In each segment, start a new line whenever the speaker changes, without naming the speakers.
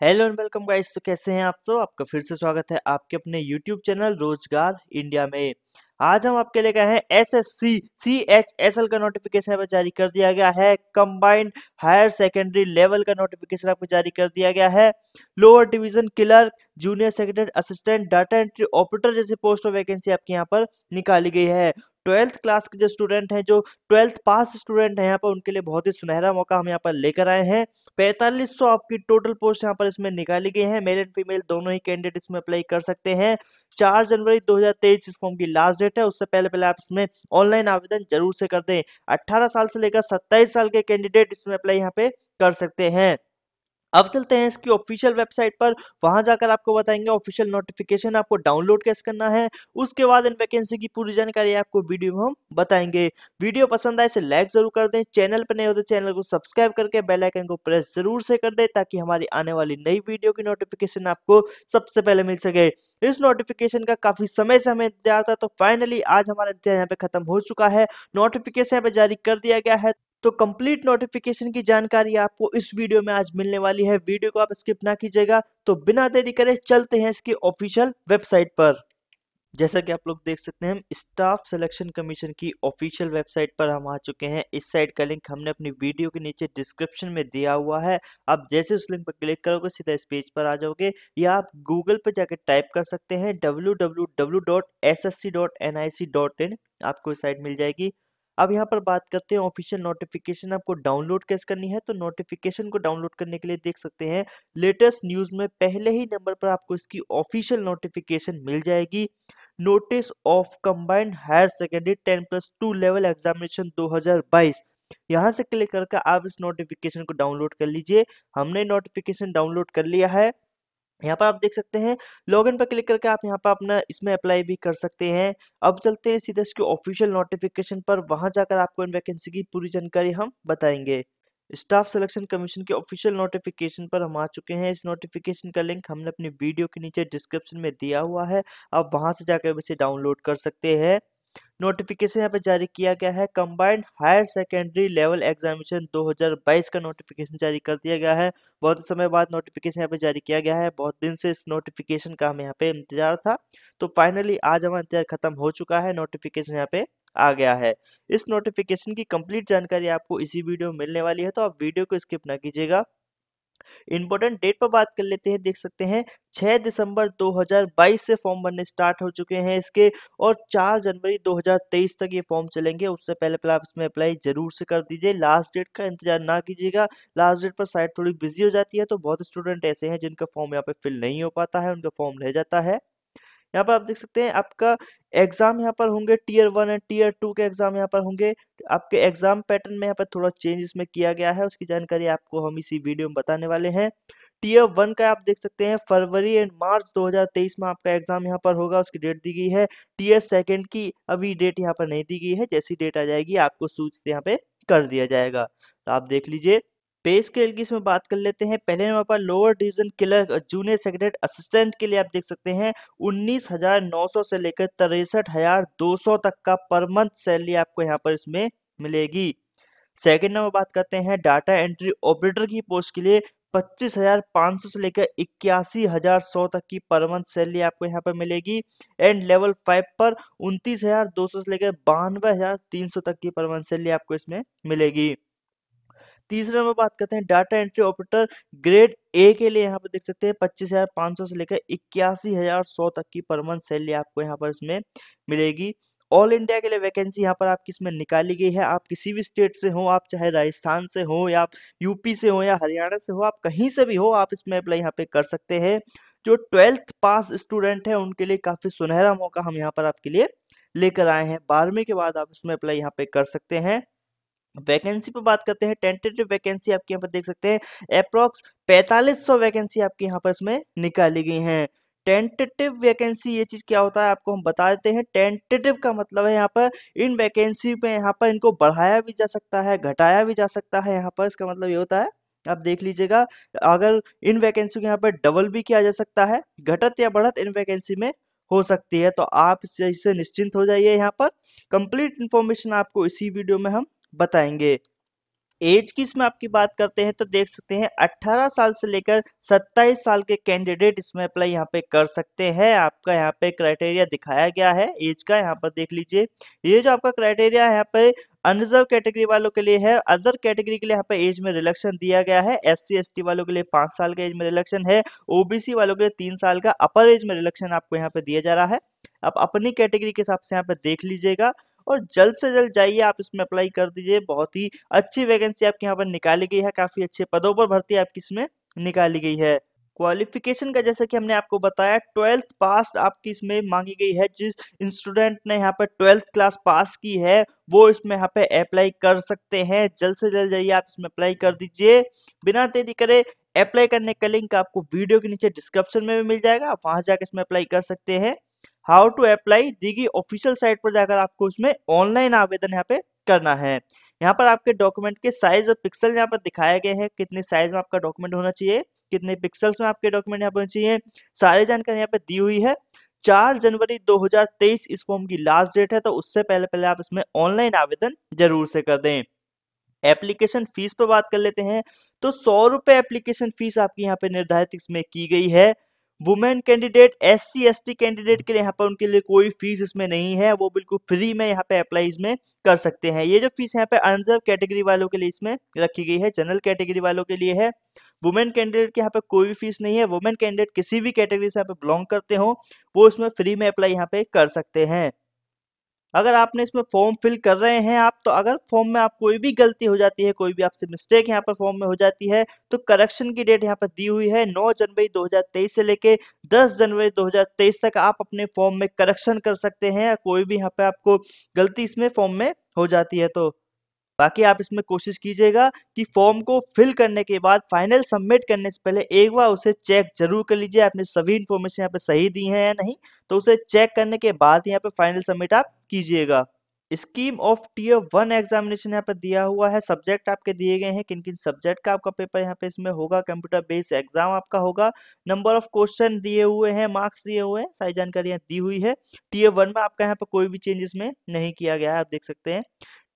hello and welcome guys तो कैसे हैं आप सब आपका फिर से स्वागत है आपके अपने यूट्यूब चैनल रोजगार इंडिया में आज हम आपके लिए गए हैं S S C C H S L का नोटिफिकेशन जारी कर दिया गया है कंबाइंड हायर सेकेंडरी लेवल का नोटिफिकेशन आपको जारी कर दिया गया है lower division clerk junior secretary assistant data entry operator जैसे पोस्ट और वैकेंसी आपके यहाँ पर निकाली गई है ट्वेल्थ क्लास के जो स्टूडेंट हैं जो ट्वेल्थ पास स्टूडेंट हैं यहाँ पर उनके लिए बहुत ही सुनहरा मौका हम यहाँ पर लेकर आए हैं पैंतालीस सौ आपकी टोटल पोस्ट यहाँ पर इसमें निकाली गई है मेल एंड फीमेल दोनों ही कैंडिडेट इसमें अप्लाई कर सकते हैं चार जनवरी 2023 इस फॉर्म की लास्ट डेट है उससे पहले पहले आप इसमें ऑनलाइन आवेदन जरूर से कर दें अट्ठारह साल से लेकर सत्ताईस साल के कैंडिडेट इसमें अप्लाई यहाँ पे कर सकते हैं अब चलते हैं इसकी ऑफिशियल वेबसाइट पर वहां जाकर आपको बताएंगे ऑफिशियल नोटिफिकेशन आपको डाउनलोड कैसे करना है उसके बाद इन वैकेंसी की पूरी जानकारी आपको वीडियो में हम बताएंगे वीडियो पसंद आए इसे लाइक जरूर कर दें चैनल पर नहीं हो तो चैनल को सब्सक्राइब करके बेलाइकन को प्रेस जरूर से कर दें ताकि हमारी आने वाली नई वीडियो की नोटिफिकेशन आपको सबसे पहले मिल सके इस नोटिफिकेशन का काफी समय से हमें इंतजार था तो फाइनली आज हमारा इंतजार यहाँ पे खत्म हो चुका है नोटिफिकेशन यहाँ पे जारी कर दिया गया है तो कंप्लीट नोटिफिकेशन की जानकारी आपको इस वीडियो में आज मिलने वाली है वीडियो को आप स्किप ना कीजिएगा तो बिना देरी करे चलते हैं इसकी ऑफिशियल वेबसाइट पर जैसा कि आप लोग देख सकते हैं हम स्टाफ सिलेक्शन कमीशन की ऑफिशियल वेबसाइट पर हम आ चुके हैं इस साइट का लिंक हमने अपनी वीडियो के नीचे डिस्क्रिप्शन में दिया हुआ है आप जैसे उस लिंक पर क्लिक करोगे सीधा इस पेज पर आ जाओगे या आप गूगल पर जाकर टाइप कर सकते हैं डब्ल्यू आपको साइट मिल जाएगी अब यहाँ पर बात करते हैं ऑफिशियल नोटिफिकेशन आपको डाउनलोड कैसे करनी है तो नोटिफिकेशन को डाउनलोड करने के लिए देख सकते हैं लेटेस्ट न्यूज़ में पहले ही नंबर पर आपको इसकी ऑफिशियल नोटिफिकेशन मिल जाएगी notice of combined higher secondary ten plus two level examination 2022 यहाँ से क्लिक करके आप इस नोटिफिकेशन को डाउनलोड कर लीजिए हमने नोटिफिकेशन डाउनलोड कर लिया है यहाँ पर आप देख सकते हैं लॉगिन पर क्लिक करके आप यहाँ पर अपना इसमें अप्लाई भी कर सकते हैं अब चलते हैं सीधे इसके ऑफिशियल नोटिफिकेशन पर वहाँ जाकर आपको इन वैकेंसी की पूरी जानकारी हम बताएंगे स्टाफ सिलेक्शन कमीशन के ऑफिशियल नोटिफिकेशन पर हम आ चुके हैं इस नोटिफिकेशन का लिंक हमने अपनी वीडियो के नीचे डिस्क्रिप्शन में दिया हुआ है आप वहाँ से जाकर इसे डाउनलोड कर सकते हैं नोटिफिकेशन यहाँ पे जारी किया गया है combined higher secondary level examination 2022 का नोटिफिकेशन जारी कर दिया गया है बहुत समय बाद नोटिफिकेशन यहाँ पे जारी किया गया है बहुत दिन से इस नोटिफिकेशन का हमें यहाँ पे इंतजार था तो फाइनली आज हमारा इंतजार खत्म हो चुका है नोटिफिकेशन यहाँ पे आ गया है इस नोटिफिकेशन की कंप्लीट जानकारी आपको इसी वीडियो में मिलने वाली है तो आप वीडियो को स्किप ना कीजिएगा इम्पोर्टेंट डेट पर बात कर लेते हैं देख सकते हैं 6 दिसंबर 2022 से फॉर्म भरने स्टार्ट हो चुके हैं इसके और 4 जनवरी 2023 तक ये फॉर्म चलेंगे उससे पहले पहले आप इसमें अप्लाई जरूर से कर दीजिए लास्ट डेट का इंतजार ना कीजिएगा लास्ट डेट पर साइट थोड़ी बिजी हो जाती है तो बहुत स्टूडेंट ऐसे हैं जिनका फॉर्म यहाँ पे फिल नहीं हो पाता है उनका फॉर्म रह जाता है यहाँ पर आप देख सकते हैं आपका एग्जाम यहाँ पर होंगे tier one and tier two के एग्जाम यहाँ पर होंगे आपके एग्जाम पैटर्न में यहाँ पर थोड़ा चेंज इसमें किया गया है उसकी जानकारी आपको हम इसी वीडियो में बताने वाले हैं टीयर वन का आप देख सकते हैं फरवरी एंड मार्च 2023 में आपका एग्जाम यहाँ पर होगा उसकी डेट दी गई है टीयर सेकेंड की अभी डेट यहाँ पर नहीं दी गई है जैसी डेट आ जाएगी आपको सूचित यहाँ पे कर दिया जाएगा तो आप देख लीजिए पे स्केल की इसमें बात कर लेते हैं पहले नंबर पर lower division clerk junior secretary assistant के लिए आप देख सकते हैं 19,900 से लेकर तिरसठ तक का पर मंथ सैलरी आपको यहाँ पर इसमें मिलेगी सेकेंड नंबर बात करते हैं डाटा एंट्री ऑपरेटर की पोस्ट के लिए 25,500 से लेकर इक्यासी हजार सौ तक की पर मंथ सैलरी आपको यहाँ पर मिलेगी एंड लेवल फाइव पर 29,200 से लेकर बानवे तक की पर मंथ सैलरी आपको इसमें मिलेगी तीसरे में बात करते हैं data entry operator grade A के लिए यहाँ पर देख सकते हैं पच्चीस हजार पाँच सौ से लेकर इक्यासी हजार सौ तक की पर मंथ सैलरी आपको यहाँ पर इसमें मिलेगी ऑल इंडिया के लिए वैकेंसी यहाँ पर आपकी इसमें निकाली गई है आप किसी भी स्टेट से हो आप चाहे राजस्थान से हो या आप यूपी से हो या हरियाणा से हो आप कहीं से भी हो आप इसमें अप्लाई यहाँ पे कर सकते हैं जो ट्वेल्थ पास स्टूडेंट है उनके लिए काफ़ी सुनहरा मौका हम यहाँ पर आपके लिए लेकर आए हैं बारहवीं के बाद आप इसमें अप्लाई यहाँ पे कर सकते हैं वैकेंसी पर बात करते हैं टेंटेटिव वैकेंसी आपके यहाँ पर देख सकते हैं अप्रोक्स 4500 वैकेंसी आपके यहाँ पर इसमें निकाली गई हैं टेंटेटिव वैकेंसी ये चीज़ क्या होता है आपको हम बता देते हैं टेंटेटिव का मतलब है यहाँ पर इन वैकेंसी में यहाँ पर इनको बढ़ाया भी जा सकता है घटाया भी जा सकता है यहाँ पर इसका मतलब ये होता है आप देख लीजिएगा अगर इन वैकेंसी को यहाँ पर डबल भी किया जा सकता है घटत या बढ़त इन वैकेंसी में हो सकती है तो आप इससे निश्चिंत हो जाइए यहाँ पर कंप्लीट इन्फॉर्मेशन आपको इसी वीडियो में हम बताएंगे एज की इसमें आपकी बात करते हैं तो देख सकते हैं 18 साल से लेकर 27 साल के कैंडिडेट इसमें अप्लाई यहाँ पे कर सकते हैं आपका यहाँ पे क्राइटेरिया दिखाया गया है एज का यहाँ पर देख लीजिए ये जो आपका क्राइटेरिया है यहाँ पे अनरिजर्व कैटेगरी वालों के लिए है अदर कैटेगरी के लिए यहाँ पे एज में रिलेक्शन दिया गया है एस सी वालों के लिए पांच साल का एज में रिलेक्शन है ओबीसी वालों के लिए तीन साल का अपर एज में रिलेक्शन आपको यहाँ पे दिया जा रहा है आप अपनी कैटेगरी के हिसाब से यहाँ पे देख लीजिएगा और जल्द से जल्द जाइए आप इसमें अप्लाई कर दीजिए बहुत ही अच्छी वैकेंसी आपके यहाँ पर निकाली गई है काफ़ी अच्छे पदों पर भर्ती आपकी इसमें निकाली गई है क्वालिफिकेशन का जैसा कि हमने आपको बताया ट्वेल्थ पास आपकी इसमें मांगी गई है जिस स्टूडेंट ने यहाँ पर ट्वेल्थ क्लास पास की है वो इसमें यहाँ पे अप्लाई कर सकते हैं जल्द से जल्द जाइए आप इसमें अप्लाई कर दीजिए बिना देरी करे अप्लाई करने का लिंक आपको वीडियो के नीचे डिस्क्रिप्शन में भी मिल जाएगा आप वहाँ जाकर इसमें अप्लाई कर सकते हैं हाउ टू अप्लाई दीगी ऑफिशियल साइट पर जाकर आपको उसमें ऑनलाइन आवेदन यहाँ पे करना है यहाँ पर आपके डॉक्यूमेंट के साइज और पिक्सल यहाँ पर दिखाए गए हैं कितने साइज में आपका डॉक्यूमेंट होना चाहिए कितने पिक्सल्स में आपके डॉक्यूमेंट यहाँ पर चाहिए सारी जानकारी यहाँ पे दी हुई है चार जनवरी 2023 इस फॉर्म की लास्ट डेट है तो उससे पहले पहले आप इसमें ऑनलाइन आवेदन जरूर से कर दें एप्लीकेशन फीस पर बात कर लेते हैं तो सौ रुपये एप्लीकेशन फीस आपकी यहाँ पे निर्धारित इसमें की गई है women candidate S C S T candidate के लिए यहाँ पर उनके लिए कोई फीस इसमें नहीं है वो बिल्कुल फ्री में यहाँ पे अप्लाई इसमें कर सकते हैं ये जो फीस यहाँ पे अनजर्व कैटेगरी वालों के लिए इसमें रखी गई है जनरल कैटेगरी वालों के लिए है वुमेन कैंडिडेट के यहाँ पे कोई भी फीस नहीं है वुमेन कैंडिडेट किसी भी कैटेगरी से यहाँ पे बिलोंग करते हो वो इसमें फ्री में अप्लाई यहाँ पे कर सकते हैं अगर आपने इसमें फॉर्म फिल कर रहे हैं आप तो अगर फॉर्म में आप कोई भी गलती हो जाती है कोई भी आपसे मिस्टेक यहाँ पर फॉर्म में हो जाती है तो करेक्शन की डेट यहाँ पर दी हुई है 9 जनवरी 2023 से लेके 10 जनवरी 2023 तक आप अपने फॉर्म में करेक्शन कर सकते हैं कोई भी यहाँ पर आपको गलती इसमें फॉर्म में हो जाती है तो बाकी आप इसमें कोशिश कीजिएगा कि फॉर्म को फिल करने के बाद फाइनल सबमिट करने से पहले एक बार उसे चेक जरूर कर लीजिए आपने सभी इन्फॉर्मेशन यहाँ पे सही दी है या नहीं तो उसे चेक करने के बाद यहाँ पे फाइनल सबमिट आप कीजिएगा scheme of tier one examination यहाँ पर दिया हुआ है सब्जेक्ट आपके दिए गए हैं किन किन सब्जेक्ट का आपका पेपर यहाँ पे इसमें होगा कंप्यूटर बेस्ड एग्जाम आपका होगा नंबर ऑफ क्वेश्चन दिए हुए हैं मार्क्स दिए हुए हैं सारी जानकारियाँ दी हुई है टीयर वन में आपका यहाँ पर कोई भी चेंज इसमें नहीं किया गया है आप देख सकते हैं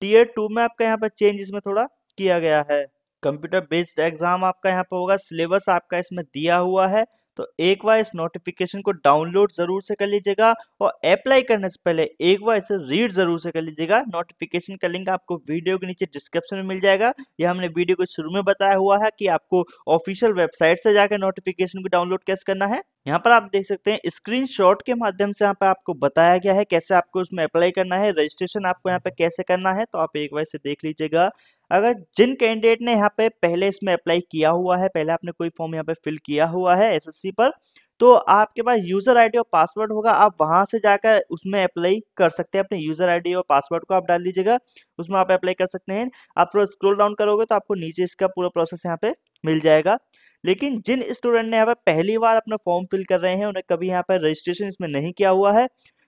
टीयर टू में आपका यहाँ पर चेंज इसमें थोड़ा किया गया है कंप्यूटर बेस्ड एग्जाम आपका यहाँ पर होगा सिलेबस आपका इसमें दिया हुआ है तो एक बार इस नोटिफिकेशन को डाउनलोड ज़रूर से कर लीजिएगा और अप्लाई करने से पहले एक बार इसे रीड ज़रूर से कर लीजिएगा नोटिफिकेशन का लिंक आपको वीडियो के नीचे डिस्क्रिप्शन में मिल जाएगा यह हमने वीडियो को शुरू में बताया हुआ है कि आपको ऑफिशियल वेबसाइट से जाकर नोटिफिकेशन को डाउनलोड कैसे करना है यहाँ पर आप देख सकते हैं स्क्रीन के माध्यम से यहाँ पर आपको बताया गया है कैसे आपको उसमें अप्लाई करना है रजिस्ट्रेशन आपको यहाँ पर कैसे करना है तो आप एक बार इसे देख लीजिएगा अगर जिन कैंडिडेट ने यहाँ पे पहले इसमें अप्लाई किया हुआ है पहले आपने कोई फॉर्म यहाँ पे फिल किया हुआ है एसएससी पर तो आपके पास यूजर आईडी और पासवर्ड होगा आप वहां से जाकर उसमें अप्लाई कर सकते हैं अपने यूजर आईडी और पासवर्ड को आप डाल लीजिएगा उसमें आप अप्लाई कर सकते हैं आप थोड़ा स्क्रोल डाउन करोगे तो आपको नीचे इसका पूरा प्रोसेस यहाँ पे मिल जाएगा लेकिन जिन स्टूडेंट ने यहाँ पे पहली बार अपना फॉर्म फिल कर रहे हैं उन्हें कभी यहाँ पर रजिस्ट्रेशन इसमें नहीं किया हुआ है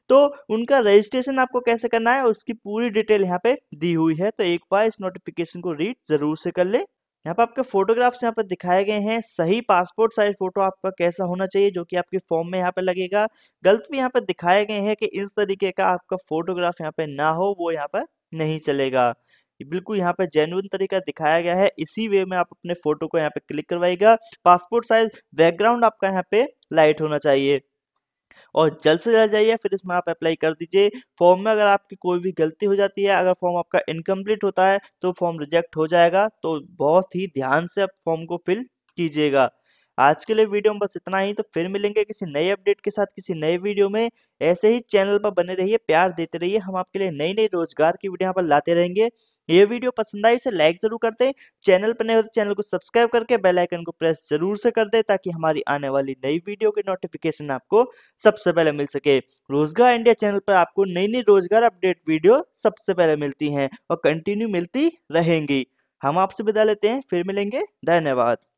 तो उनका रजिस्ट्रेशन आपको कैसे करना है उसकी पूरी डिटेल यहाँ पे दी हुई है तो एक बार इस नोटिफिकेशन को रीड जरूर से कर ले यहाँ पर आपके फोटोग्राफ्स यहाँ पर दिखाए गए हैं सही पासपोर्ट साइज फोटो आपका कैसा होना चाहिए जो कि आपके फॉर्म में यहाँ पर लगेगा गलत भी यहाँ पर दिखाए गए हैं कि इस तरीके का आपका फोटोग्राफ यहाँ पे ना हो वो यहाँ पर नहीं चलेगा बिल्कुल यहाँ पे जेनुअन तरीका दिखाया गया है इसी वे में आप अपने फोटो को यहाँ पे क्लिक करवाएगा पासपोर्ट साइज बैकग्राउंड आपका यहाँ पे लाइट होना चाहिए और जल्द से जल्द जाइए फिर इसमें आप अप्लाई कर दीजिए फॉर्म में अगर आपकी कोई भी गलती हो जाती है अगर फॉर्म आपका इनकम्प्लीट होता है तो फॉर्म रिजेक्ट हो जाएगा तो बहुत ही ध्यान से आप फॉर्म को फिल कीजिएगा आज के लिए वीडियो में बस इतना ही तो फिर मिलेंगे किसी नए अपडेट के साथ किसी नए वीडियो में ऐसे ही चैनल पर बने रहिए प्यार देते रहिए हम आपके लिए नई नई रोजगार की वीडियो यहाँ पर लाते रहेंगे ये वीडियो पसंद आई इसे लाइक जरूर कर दें चैनल पर नए हो तो चैनल को सब्सक्राइब करके बेल आइकन को प्रेस जरूर से कर दें ताकि हमारी आने वाली नई वीडियो की नोटिफिकेशन आपको सबसे पहले मिल सके रोजगार इंडिया चैनल पर आपको नई नई रोजगार अपडेट वीडियो सबसे पहले मिलती हैं और कंटिन्यू मिलती रहेंगी हम आपसे विदा लेते हैं फिर मिलेंगे धन्यवाद